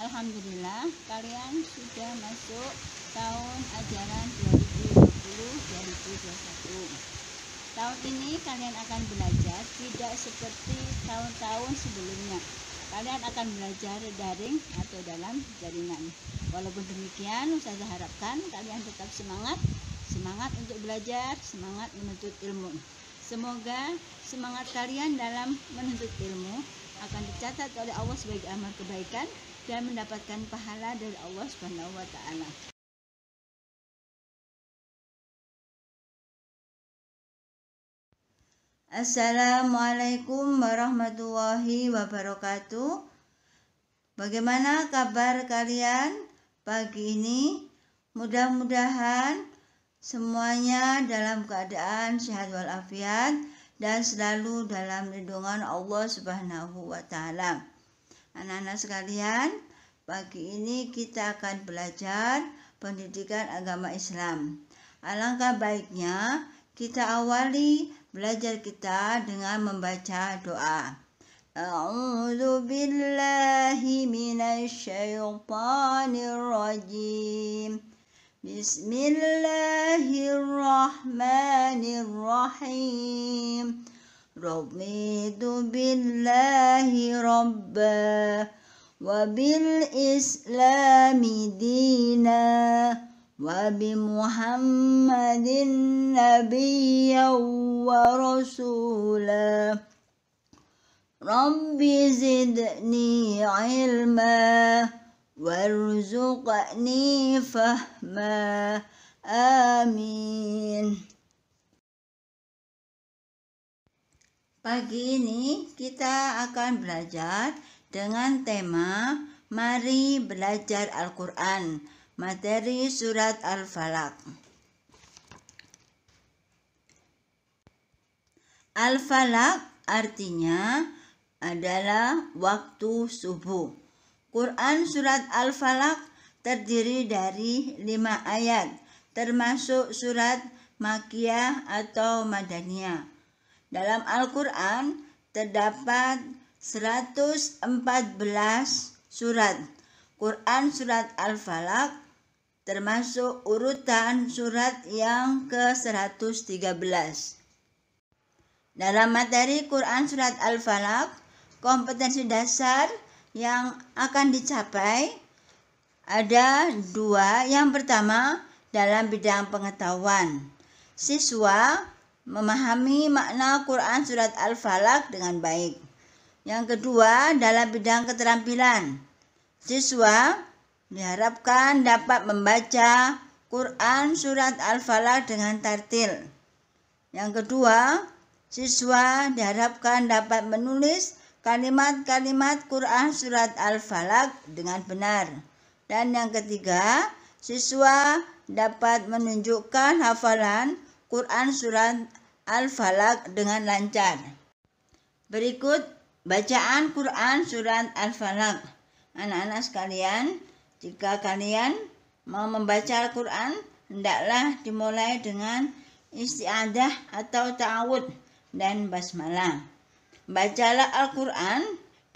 Alhamdulillah kalian sudah masuk tahun ajaran 2020-2021 tahun ini kalian akan belajar tidak seperti tahun-tahun sebelumnya kalian akan belajar daring atau dalam jaringan walaupun demikian saya harapkan kalian tetap semangat semangat untuk belajar semangat menuntut ilmu semoga semangat kalian dalam menuntut ilmu akan dicatat oleh Allah sebagai amal kebaikan dan mendapatkan pahala dari Allah Subhanahu wa taala. Assalamualaikum warahmatullahi wabarakatuh. Bagaimana kabar kalian pagi ini? Mudah-mudahan semuanya dalam keadaan sehat walafiat dan selalu dalam lindungan Allah Subhanahu wa taala. Anak-anak sekalian, pagi ini kita akan belajar pendidikan agama Islam. Alangkah baiknya kita awali belajar kita dengan membaca doa. A'udzu billahi minasyaitonir rajim. Bismillahirrahmanirrahim. رضيت بالله ربا وبالإسلام دينا وبمحمد نبيا ورسولا رب زدني علما وارزقني فهما آمين Pagi ini kita akan belajar dengan tema Mari Belajar Al-Quran, materi Surat Al-Falaq. Al-Falaq artinya adalah waktu subuh. Quran Surat Al-Falaq terdiri dari lima ayat, termasuk surat Makiyah atau Madaniyah. Dalam Al-Quran terdapat 114 surat. Quran surat Al-Falaq termasuk urutan surat yang ke-113. Dalam materi Quran surat Al-Falaq, kompetensi dasar yang akan dicapai ada dua. Yang pertama, dalam bidang pengetahuan. Siswa memahami makna Quran Surat Al-Falaq dengan baik. Yang kedua, dalam bidang keterampilan, siswa diharapkan dapat membaca Quran Surat Al-Falaq dengan tartil. Yang kedua, siswa diharapkan dapat menulis kalimat-kalimat Quran Surat Al-Falaq dengan benar. Dan yang ketiga, siswa dapat menunjukkan hafalan Quran Surat Al-Falaq dengan lancar. Berikut bacaan Quran Surat Al-Falaq. Anak-anak sekalian, jika kalian mau membaca Al-Quran, hendaklah dimulai dengan istiadah atau ta'awud dan basmalah. Bacalah Al-Quran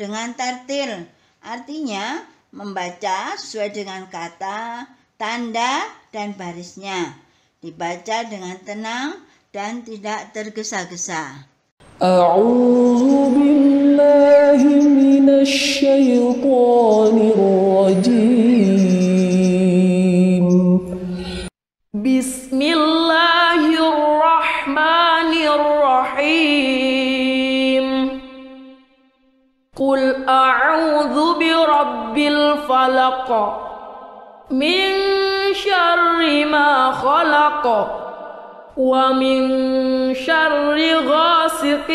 dengan tartil, artinya membaca sesuai dengan kata, tanda, dan barisnya dibaca dengan tenang dan tidak tergesa-gesa. A'udzu billahi minasy syaithanir rajim. Bismillahirrahmanirrahim. Qul a'udzu birabbil falaq. Min شر ما خلق ومن شر غاسق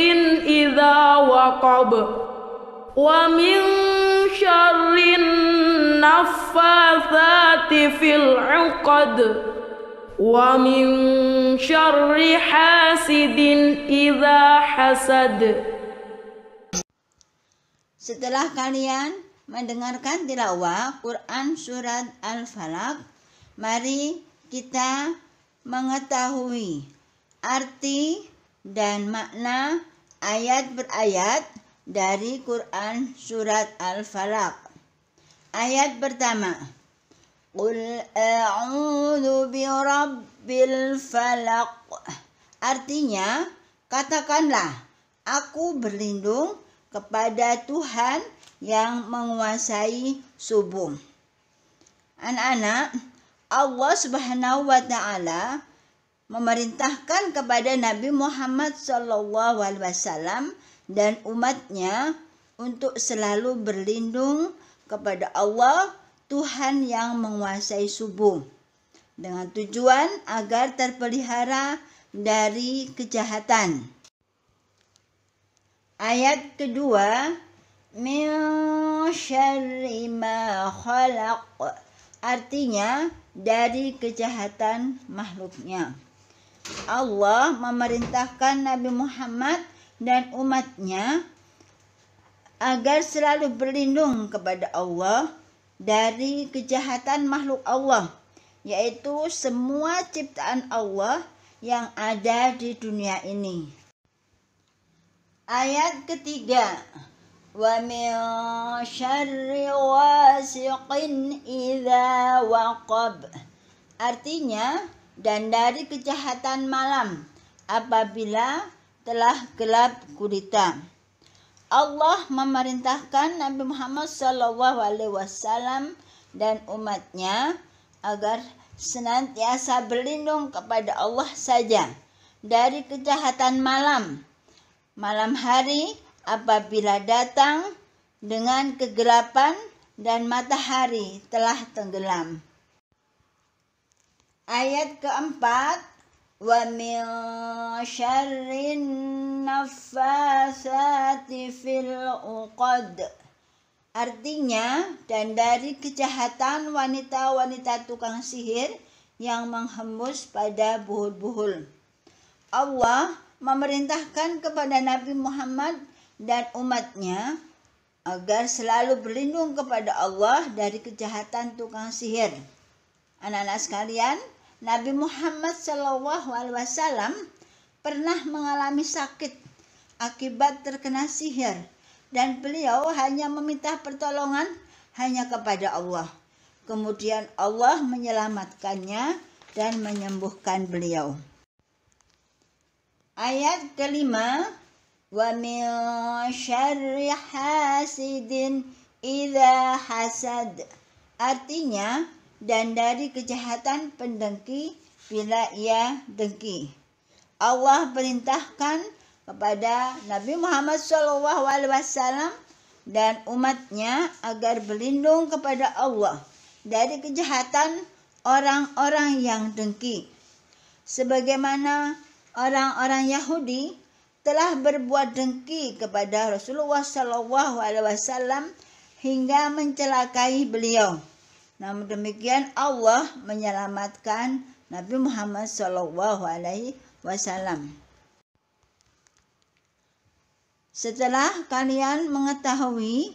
إذا وقب ومن شر النفاثات في العقد ومن شر حاسد إذا حسد Setelah kalian mendengarkan tilawah Quran Surat Al-Falaq Mari kita mengetahui arti dan makna ayat ayat dari Quran Surat Al-Falaq. Ayat pertama. Qul a'udhu bi rabbil falaq. Artinya, katakanlah, aku berlindung kepada Tuhan yang menguasai subuh. Anak-anak, Allah Subhanahu wa taala memerintahkan kepada Nabi Muhammad SAW alaihi wasallam dan umatnya untuk selalu berlindung kepada Allah Tuhan yang menguasai subuh dengan tujuan agar terpelihara dari kejahatan. Ayat kedua min syarri ma khalaq Artinya dari kejahatan makhluknya. Allah memerintahkan Nabi Muhammad dan umatnya agar selalu berlindung kepada Allah dari kejahatan makhluk Allah, yaitu semua ciptaan Allah yang ada di dunia ini. Ayat ketiga, ومن شر وَاسِقٍ إِذَا وَقَبْ Artinya dan dari kejahatan malam apabila telah gelap gulita Allah memerintahkan Nabi Muhammad SAW dan umatnya agar senantiasa berlindung kepada Allah saja dari kejahatan malam, malam hari, apabila datang dengan kegelapan dan matahari telah tenggelam. Ayat keempat, wa min nafasati fil uqad. Artinya, dan dari kejahatan wanita-wanita tukang sihir yang menghembus pada buhul-buhul. Allah memerintahkan kepada Nabi Muhammad dan umatnya agar selalu berlindung kepada Allah dari kejahatan tukang sihir. Anak-anak sekalian, Nabi Muhammad SAW pernah mengalami sakit akibat terkena sihir dan beliau hanya meminta pertolongan hanya kepada Allah. Kemudian Allah menyelamatkannya dan menyembuhkan beliau. Ayat kelima, ومن syarri hasidin idza hasad artinya dan dari kejahatan pendengki bila ia dengki Allah perintahkan kepada Nabi Muhammad Alaihi Wasallam dan umatnya agar berlindung kepada Allah dari kejahatan orang-orang yang dengki sebagaimana orang-orang Yahudi telah berbuat dengki kepada Rasulullah Shallallahu Alaihi Wasallam hingga mencelakai beliau. Namun demikian Allah menyelamatkan Nabi Muhammad Shallallahu Alaihi Wasallam. Setelah kalian mengetahui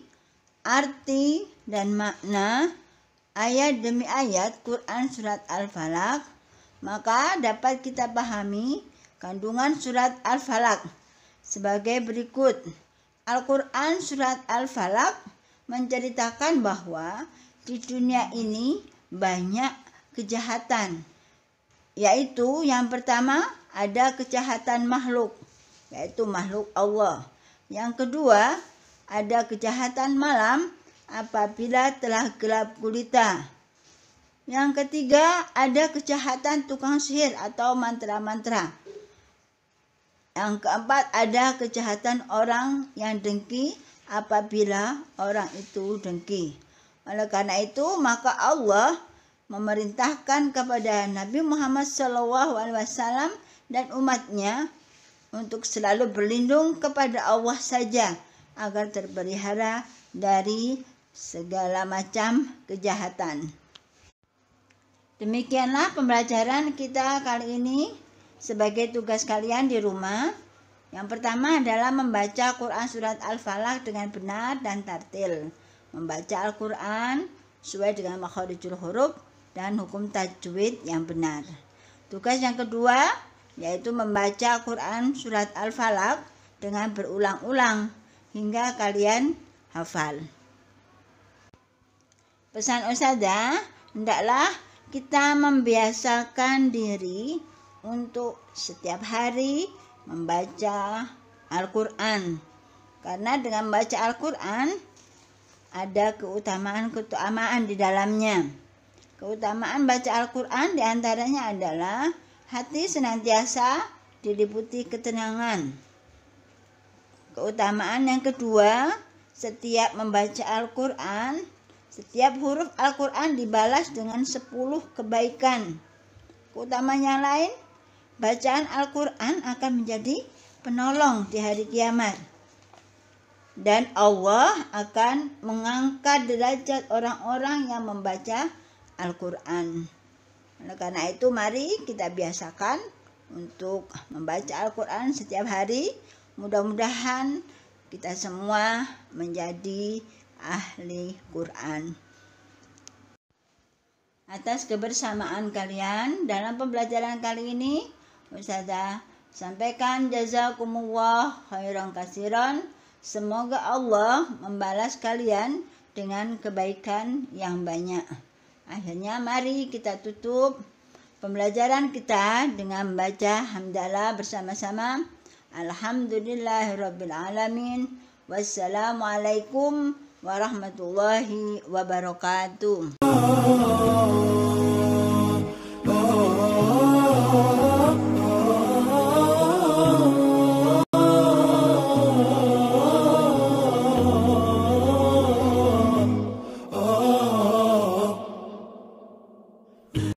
arti dan makna ayat demi ayat Quran Surat Al-Falaq, maka dapat kita pahami Kandungan surat Al-Falaq sebagai berikut. Al-Quran surat Al-Falaq menceritakan bahwa di dunia ini banyak kejahatan. Yaitu yang pertama ada kejahatan makhluk, yaitu makhluk Allah. Yang kedua ada kejahatan malam apabila telah gelap gulita. Yang ketiga ada kejahatan tukang sihir atau mantra-mantra. Yang keempat ada kejahatan orang yang dengki apabila orang itu dengki. Oleh karena itu maka Allah memerintahkan kepada Nabi Muhammad SAW dan umatnya untuk selalu berlindung kepada Allah saja agar terpelihara dari segala macam kejahatan. Demikianlah pembelajaran kita kali ini sebagai tugas kalian di rumah. Yang pertama adalah membaca Quran Surat al Falak dengan benar dan tartil. Membaca Al-Quran sesuai dengan makhorijul huruf dan hukum tajwid yang benar. Tugas yang kedua yaitu membaca Quran Surat al Falak dengan berulang-ulang hingga kalian hafal. Pesan Ustazah, hendaklah kita membiasakan diri untuk setiap hari membaca Al-Quran. Karena dengan membaca Al-Quran ada keutamaan-keutamaan di dalamnya. Keutamaan baca Al-Quran diantaranya adalah hati senantiasa diliputi ketenangan. Keutamaan yang kedua, setiap membaca Al-Quran, setiap huruf Al-Quran dibalas dengan 10 kebaikan. Keutamaan yang lain, Bacaan Al-Quran akan menjadi penolong di hari kiamat. Dan Allah akan mengangkat derajat orang-orang yang membaca Al-Quran. Oleh karena itu mari kita biasakan untuk membaca Al-Quran setiap hari. Mudah-mudahan kita semua menjadi ahli Quran. Atas kebersamaan kalian dalam pembelajaran kali ini, Ustazah, sampaikan jazakumullah khairan kasiran. Semoga Allah membalas kalian dengan kebaikan yang banyak. Akhirnya mari kita tutup pembelajaran kita dengan membaca hamdalah bersama-sama. Alhamdulillahirrabbilalamin. Wassalamualaikum warahmatullahi wabarakatuh.